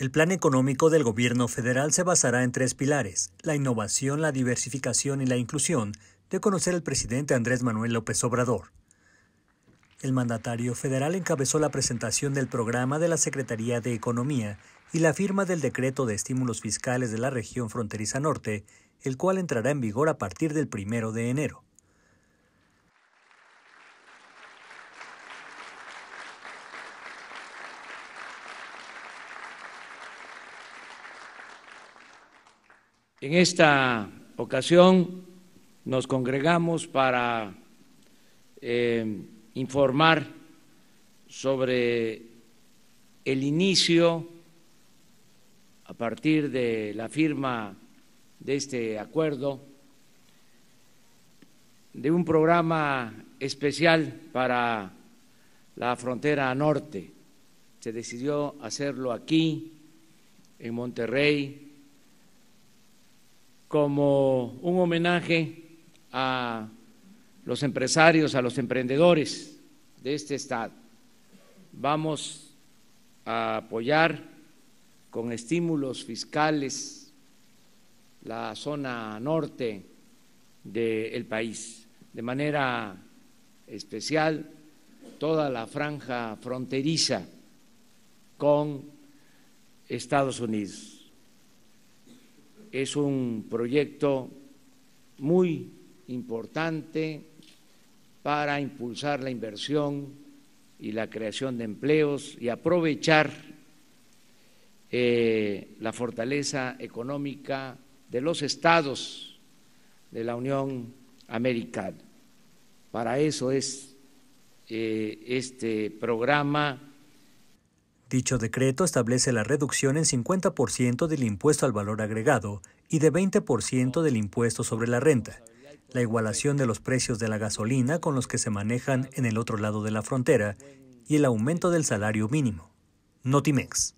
El plan económico del gobierno federal se basará en tres pilares, la innovación, la diversificación y la inclusión, de conocer el presidente Andrés Manuel López Obrador. El mandatario federal encabezó la presentación del programa de la Secretaría de Economía y la firma del decreto de estímulos fiscales de la región fronteriza norte, el cual entrará en vigor a partir del primero de enero. En esta ocasión nos congregamos para eh, informar sobre el inicio, a partir de la firma de este acuerdo, de un programa especial para la frontera norte. Se decidió hacerlo aquí, en Monterrey, como un homenaje a los empresarios, a los emprendedores de este Estado. Vamos a apoyar con estímulos fiscales la zona norte del país, de manera especial toda la franja fronteriza con Estados Unidos es un proyecto muy importante para impulsar la inversión y la creación de empleos y aprovechar eh, la fortaleza económica de los estados de la Unión Americana. Para eso es eh, este programa Dicho decreto establece la reducción en 50% del impuesto al valor agregado y de 20% del impuesto sobre la renta, la igualación de los precios de la gasolina con los que se manejan en el otro lado de la frontera y el aumento del salario mínimo. Notimex.